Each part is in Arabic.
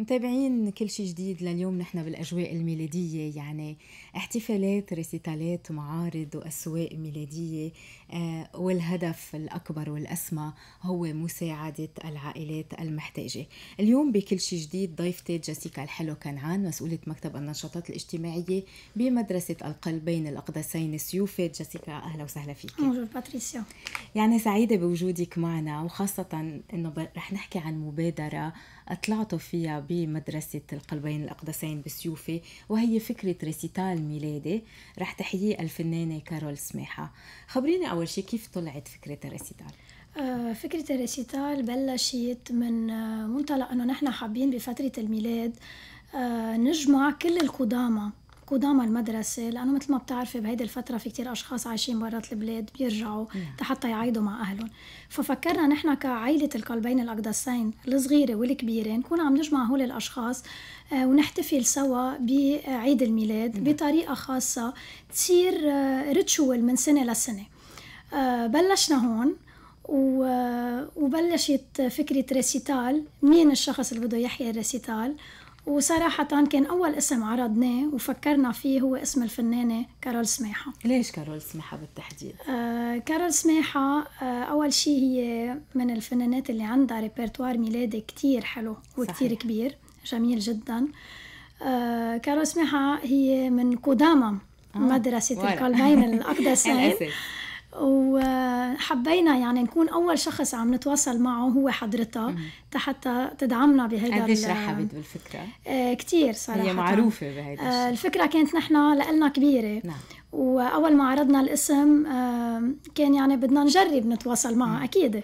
متابعين كل شيء جديد لليوم نحن بالاجواء الميلاديه يعني احتفالات ريسيتالات معارض واسواق ميلاديه آه، والهدف الاكبر والاسمى هو مساعده العائلات المحتاجه اليوم بكل شيء جديد ضيفتي جاسيكا الحلو كنعان مسؤوله مكتب النشاطات الاجتماعيه بمدرسه القلب بين الاقدسين سيوفي جاسيكا اهلا وسهلا فيك بونجور باتريسيا يعني سعيده بوجودك معنا وخاصه انه رح نحكي عن مبادره أطلعتوا فيها بمدرسة القلبين الأقدسين بسيوفي وهي فكرة ريسيتال ميلادي رح تحييه الفنانة كارول سماحة خبريني أول شيء كيف طلعت فكرة الريسيتال آه، فكرة الريسيتال بلشت من آه، منطلق أنه نحن حابين بفترة الميلاد آه، نجمع كل القدامى قدام المدرسة لأنه مثل ما بتعرفي بهيدي الفترة في كتير أشخاص عايشين برات البلاد بيرجعوا حتى يعيدوا مع أهلهم ففكرنا نحن كعائلة القلبين الأقدسين الصغيرة والكبيرة نكون عم نجمع هول الأشخاص آه، ونحتفل سوا بعيد الميلاد بطريقة خاصة تصير ريتشوال آه، من سنة لسنة آه، بلشنا هون وبلشت فكرة ريسيتال مين الشخص اللي بده يحيي الريسيتال وصراحة كان أول اسم عرضناه وفكرنا فيه هو اسم الفنانة كارول سماحة ليش كارول سماحة بالتحديد؟ آه كارول سماحة آه أول شيء هي من الفنانات اللي عندها ريبرتوار ميلادي كتير حلو وكتير صحيح. كبير جميل جدا آه كارول سماحة هي من قدامة آه. مدرسة الكالفين الأقدسين وحبينا يعني نكون اول شخص عم نتواصل معه هو حضرتها حتى تدعمنا بهيدا قديش رحبت بالفكره؟ آه، كثير صراحه هي معروفه بهيدا آه، الشيء الفكره كانت نحن لنا كبيره نعم واول ما عرضنا الاسم آه، كان يعني بدنا نجرب نتواصل معها اكيد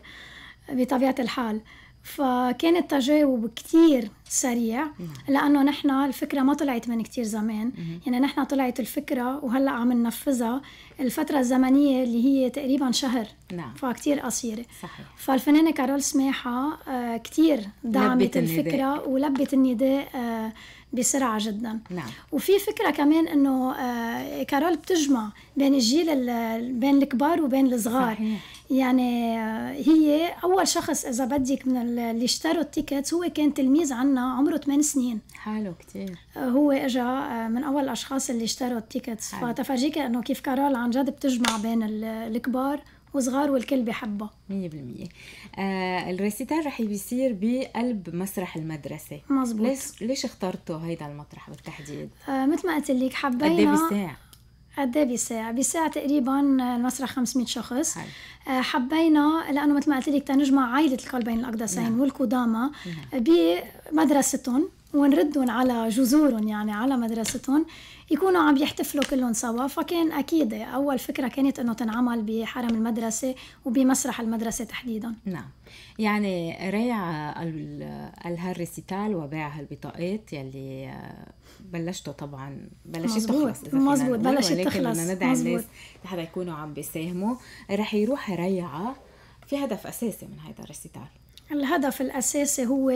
بطبيعه الحال فكان التجاوب كثير سريع لانه نحن الفكره ما طلعت من كتير زمان يعني نحن طلعت الفكره وهلا عم ننفذها الفتره الزمنيه اللي هي تقريبا شهر نعم فكتير قصيره صحيح فالفنانه كارول سماحه آه، كتير دعمت الفكره ولبت النداء آه، بسرعه جدا نعم. وفي فكره كمان انه آه، كارول بتجمع بين الجيل بين الكبار وبين الصغار صحيح. يعني هي اول شخص اذا بدك من اللي اشتروا التيكتس هو كان تلميذ عنا عنا عمره 8 سنين حلو كتير آه، هو اجى آه، من اول الاشخاص اللي اشتروا التيكتس فتفرجيك انه كيف كارول عن جد بتجمع بين الكبار وصغار والكل بحبها 100% آه الريسيتال رح بيصير بقلب مسرح المدرسة مزبوط ليش ليش اخترتوا هيدا المطرح بالتحديد؟ آه مثل ما قلت لك حبينا قد ايه قد ايه بساعة؟ بساعة تقريبا آه، المسرح 500 شخص حل. آه، حبينا لانه مثل ما قلت لك تنجمع عائله القلبين الاقدسين نعم. والقدامى نعم. بمدرستهم ونردهم على جذورهم يعني على مدرستهم يكونوا عم يحتفلوا كلهم سوا فكان اكيد اول فكره كانت انه تنعمل بحرم المدرسه وبمسرح المدرسه تحديدا نعم يعني ريع الهرسيتال وباع هالبطاقات يلي بلشتوا طبعا بلشت تخلص مزبوط بلشت تخلص بدنا ندعي الناس لحتى يكونوا عم بيساهموا رح يروح ريعه في هدف اساسي من هذا الريسيتال الهدف الأساسي هو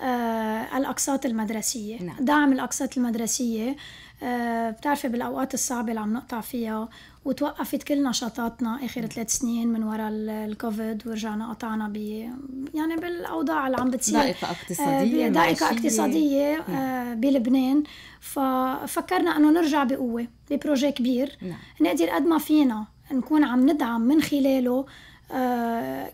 آه، الأقساط المدرسية نعم. دعم الأقساط المدرسية آه، بتعرفي بالأوقات الصعبة اللي عم نقطع فيها وتوقفت كل نشاطاتنا آخر نعم. ثلاث سنين من وراء الكوفيد ورجعنا قطعنا ب يعني بالأوضاع اللي عم بتصير ضائقة اقتصادية ضائقة آه، اقتصادية نعم. بلبنان ففكرنا أنه نرجع بقوة ببروجي كبير نعم. نقدر قد ما فينا نكون عم ندعم من خلاله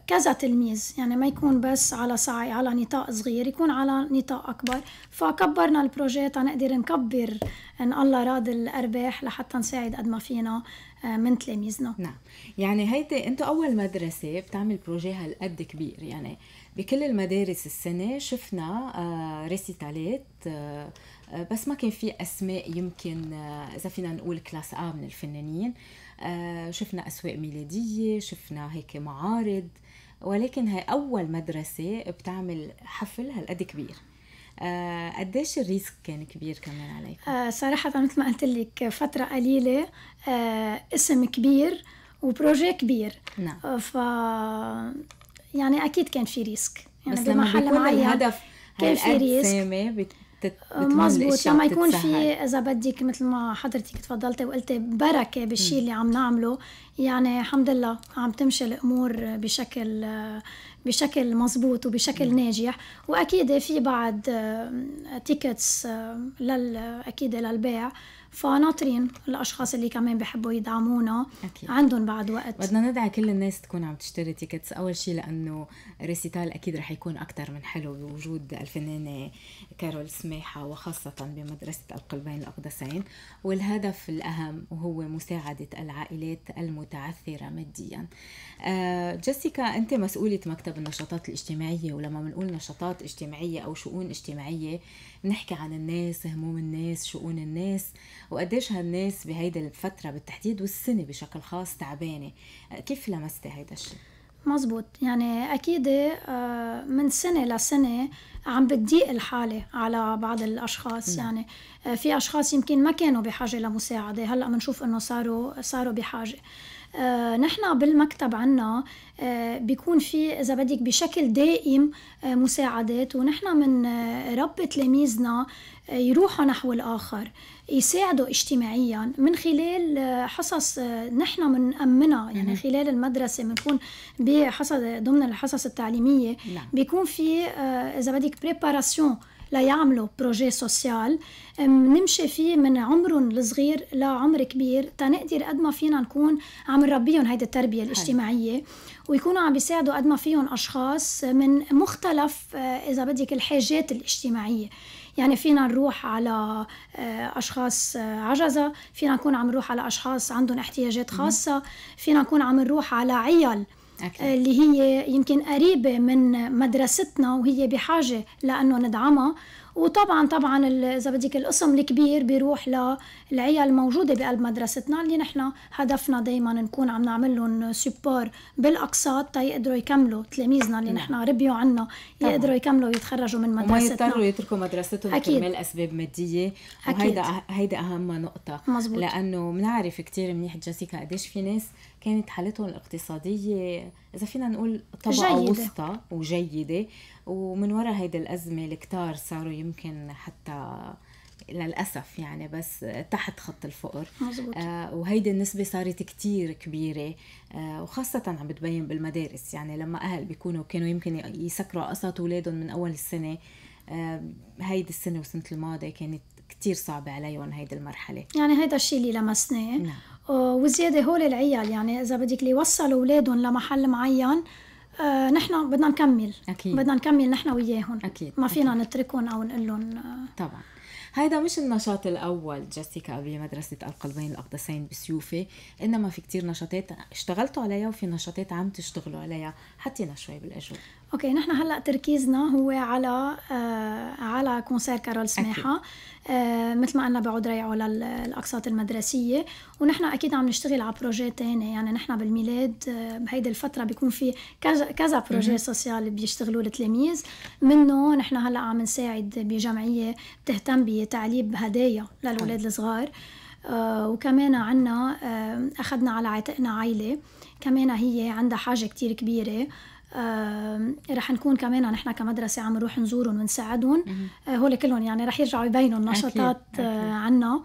كذا تلميذ يعني ما يكون بس على سعي على نطاق صغير يكون على نطاق أكبر فكبرنا البروجي تنقدر نكبر إن الله راد الأرباح لحتى نساعد قد ما فينا آه، من تلاميذنا نعم يعني هيدي أنت أول مدرسة بتعمل بروجي هالقد كبير يعني بكل المدارس السنة شفنا آه، ريسيتالات آه، بس ما كان في أسماء يمكن إذا فينا نقول كلاس آ من الفنانين آه، شفنا أسواق ميلادية شفنا هيك معارض ولكن هي أول مدرسة بتعمل حفل هالقد كبير آه قديش الريسك كان كبير كمان عليك؟ آه صراحة مثل ما قلت لك فترة قليلة آه اسم كبير وبروجي كبير نعم آه ف يعني أكيد كان في ريسك يعني بس لما بيكون معين الهدف كان في ريسك مزبوط لما يكون في اذا بدك مثل ما حضرتك تفضلتي وقلتي بركه بالشيء اللي عم نعمله يعني الحمد لله عم تمشي الامور بشكل بشكل مزبوط وبشكل م. ناجح واكيد في بعد تيكتس لل اكيد للبيع فناطرين الاشخاص اللي كمان بحبوا يدعمونا أكيد. عندهم بعد وقت بدنا ندعي كل الناس تكون عم تشتري تيكتس اول شيء لانه ريسيتال اكيد رح يكون اكثر من حلو بوجود الفنانه كارول سماحه وخاصه بمدرسه القلبين الاقدسين والهدف الاهم وهو مساعده العائلات المتعثره ماديا آه، جيسيكا انت مسؤوله مكتب النشاطات الاجتماعيه ولما بنقول نشاطات اجتماعيه او شؤون اجتماعيه نحكي عن الناس هموم الناس شؤون الناس وقديش هالناس بهيدي الفترة بالتحديد والسنة بشكل خاص تعبانة كيف لمستي هيدا الشيء؟ مزبوط يعني أكيد آه، من سنة لسنة عم بتضيق الحالة على بعض الأشخاص نعم. يعني آه، في أشخاص يمكن ما كانوا بحاجة لمساعدة هلأ بنشوف أنه صاروا صاروا بحاجة آه، نحن بالمكتب عنا آه، بيكون في إذا بدك بشكل دائم آه، مساعدات ونحن من رب تلاميذنا يروحوا نحو الآخر يساعدوا اجتماعيا من خلال حصص نحن بنأمنها يعني خلال المدرسة بنكون بحصص ضمن الحصص التعليمية نعم. بيكون في إذا بدك بريباراسيون ليعملوا بروجي سوسيال نمشي فيه من عمرهم الصغير لعمر كبير تنقدر قد ما فينا نكون عم نربيهم هيدي التربية الاجتماعية ويكونوا عم بيساعدوا قد ما فيهم أشخاص من مختلف آه، إذا بدك الحاجات الاجتماعية يعني فينا نروح على آه، أشخاص آه، عجزة فينا نكون عم نروح على أشخاص عندهم احتياجات خاصة فينا نكون عم نروح على عيال أكيد. آه، اللي هي يمكن قريبة من مدرستنا وهي بحاجة لأنه ندعمها وطبعا طبعا اذا بدك القسم الكبير بيروح للعيال الموجوده بقلب مدرستنا اللي نحن هدفنا دائما نكون عم نعمل لهم سبور بالاقساط تا يقدروا يكملوا تلاميذنا اللي نعم. نحن ربيوا عنا يقدروا يكملوا يتخرجوا من مدرستنا وما يضطروا يتركوا مدرستهم أكيد. كرمال اسباب ماديه وهيدا أه- هيدا اهم نقطه مزبوط. لانه بنعرف كثير منيح جيسيكا قديش في ناس كانت حالتهم الاقتصادية إذا فينا نقول طبقة جيدة. وسطى وجيدة ومن وراء هيدي الأزمة الكتار صاروا يمكن حتى للأسف يعني بس تحت خط الفقر آه وهيدي النسبة صارت كتير كبيرة آه وخاصة عم بتبين بالمدارس يعني لما أهل بيكونوا كانوا يمكن يسكروا قصة أولادهم من أول السنة آه هيدي السنة وسنة الماضي كانت كتير صعبة عليهم هيدي المرحلة يعني هيدا الشيء اللي لمسناه نعم. آه، وزيادة هول العيال يعني إذا بدك اللي وصلوا أولادهم لمحل معين آه، نحن بدنا نكمل أكيد. بدنا نكمل نحن وياهم أكيد ما فينا نتركهم أو نقول لهم آه. طبعا هيدا مش النشاط الأول جيسيكا بمدرسة القلبين الأقدسين بسيوفي إنما في كتير نشاطات اشتغلتوا عليها وفي نشاطات عم تشتغلوا عليها حطينا شوي بالأجوبة اوكي نحن هلا تركيزنا هو على آه على كونسير كارول سماحه آه مثل ما قلنا بعود ريعه للاقساط المدرسيه ونحن اكيد عم نشتغل على بروجي تاني يعني نحن بالميلاد آه، بهيدي الفتره بيكون في كذا كذا بروجي سوسيال بيشتغلوا التلاميذ منه نحن هلا عم نساعد بجمعيه بتهتم بتعليب هدايا للاولاد الصغار آه وكمان عنا آه اخذنا على عاتقنا عائله كمان هي عندها حاجة كتير كبيرة آه رح نكون كمان نحن كمدرسة عم نروح نزورهم ونساعدهم آه هول كلهم يعني رح يرجعوا يبينوا النشاطات آه عنا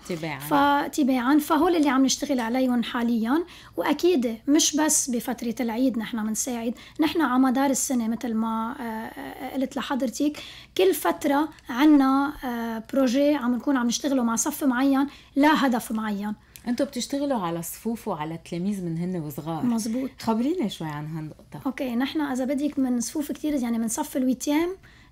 تباعا فهول اللي عم نشتغل عليهم حاليا وأكيد مش بس بفترة العيد نحن بنساعد نحن على مدار السنة مثل ما آه، قلت لحضرتك كل فترة عنا بروجي آه، عم نكون عم نشتغله مع صف معين لا هدف معين انتم بتشتغلوا على صفوف وعلى التلاميذ من هن وصغار مزبوط خبرينا شوي عن هالنقطة اوكي نحن اذا بدك من صفوف كثير يعني من صف الويتيام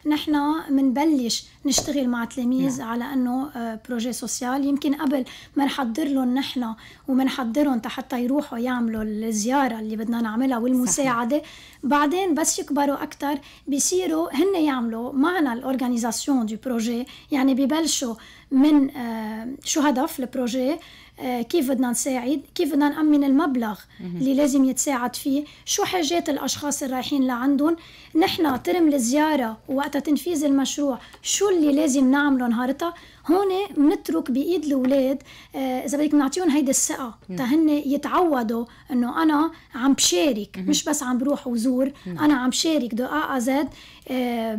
نحن بنبلش نشتغل مع تلاميذ نعم. على انه بروجي آه، سوسيال يمكن قبل ما نحضر لهم نحن ومنحضرهم حتى يروحوا يعملوا الزياره اللي بدنا نعملها والمساعده صحيح. بعدين بس يكبروا اكثر بيصيروا هن يعملوا معنا الاورجانيزاسيون دو بروجي يعني ببلشوا من آه، شو هدف البروجي آه، كيف بدنا نساعد كيف بدنا نأمن المبلغ اللي لازم يتساعد فيه شو حاجات الأشخاص اللي رايحين لعندهم نحن ترم الزيارة وقت تنفيذ المشروع شو اللي لازم نعمله نهارتها هون بنترك بايد الاولاد آه، اذا بدك بنعطيهم هيدي الثقه تهن يتعودوا انه انا عم بشارك مش بس عم بروح وزور انا عم بشارك دو ا زد آه،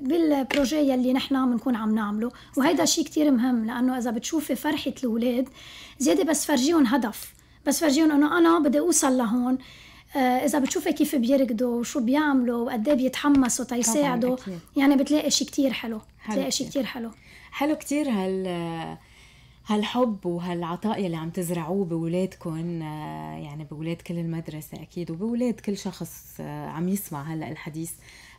بالبروجي يلي نحن بنكون عم نعمله وهيدا شيء كتير مهم لانه اذا بتشوفي فرحه الاولاد زياده بس فرجيهم هدف بس فرجيهم انه انا بدي اوصل لهون آه، اذا بتشوفي كيف بيركضوا وشو بيعملوا وقد ايه بيتحمسوا تيساعدوا يعني بتلاقي شيء كتير حلو بتلاقي شيء كتير حلو حلو كتير هال هالحب وهالعطاء اللي عم تزرعوه بولادكم آه، يعني بولاد كل المدرسة أكيد وبولاد كل شخص آه، عم يسمع هلأ الحديث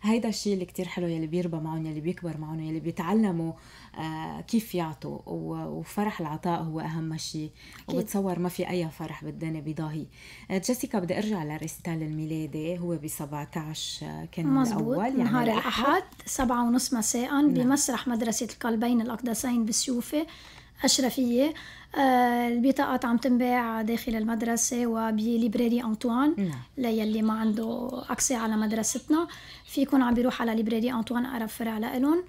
هيدا الشيء اللي كتير حلو يلي بيربى معهم يلي بيكبر معهم يلي بيتعلموا آه، كيف يعطوا وفرح العطاء هو اهم شيء وبتصور ما في اي فرح بالدنيا بيضاهي آه، جيسيكا بدي ارجع لريستال الميلادي هو ب 17 آه، كان الاول يعني نهار الاحد سبعة ونص مساء نعم. بمسرح مدرسة القلبين الأقدسين بالسيوفة أشرفية آه، البطاقات عم تنباع داخل المدرسة وبليبراري أنطوان نعم. ليلي ما عنده أكسي على مدرستنا فيكون عم بيروح على ليبراري أنطوان أقرب فرع لإلهم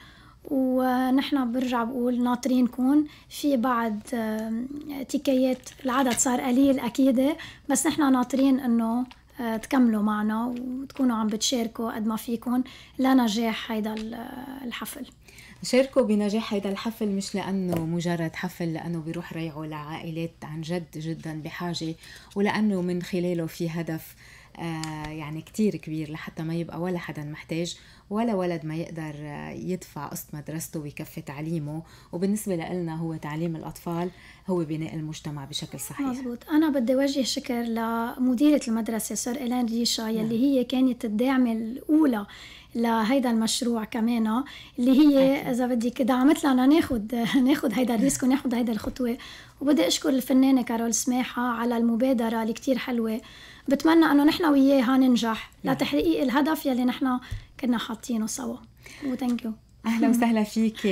ونحن برجع بقول ناطرينكم في بعض آه، تيكيات العدد صار قليل أكيد بس نحن ناطرين إنه آه، تكملوا معنا وتكونوا عم بتشاركوا قد ما فيكم لنجاح هيدا الحفل شاركوا بنجاح هذا الحفل مش لأنه مجرد حفل لأنه بيروح ريعه لعائلات عن جد جدا بحاجة ولأنه من خلاله في هدف آه يعني كتير كبير لحتى ما يبقى ولا حدا محتاج ولا ولد ما يقدر آه، يدفع قسط مدرسته ويكفي تعليمه وبالنسبة لنا هو تعليم الأطفال هو بناء المجتمع بشكل صحيح مزبوط أنا بدي وجه شكر لمديرة المدرسة سور إلين ريشا يلي نعم. هي كانت الداعمة الأولى لهيدا المشروع كمان آه، اللي هي اذا بدك دعمت لنا ناخد ناخد هيدا الريسك وناخد هيدا الخطوه وبدي اشكر الفنانه كارول سماحه على المبادره اللي كتير حلوه بتمنى انه نحن وياها ننجح لتحقيق نعم. الهدف يلي نحن كنا حاطينه سوا وثانك يو اهلا وسهلا فيك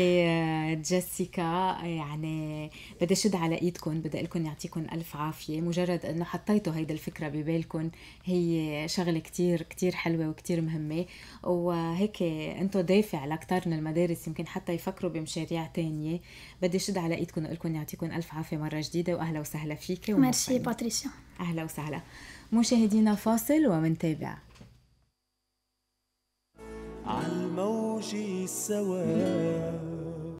جيسيكا يعني بدي شد على ايدكم بدي اقول لكم يعطيكم الف عافيه مجرد انه حطيتوا هيدا الفكره ببالكم هي شغله كتير كتير حلوه وكتير مهمه وهيك انتم دافع لاكثر من المدارس يمكن حتى يفكروا بمشاريع تانية بدي شد على ايدكم واقول لكم يعطيكم الف عافيه مره جديده واهلا وسهلا فيك ميرسي طيب. باتريسيا اهلا وسهلا مشاهدينا فاصل ومنتابع وجهي السواد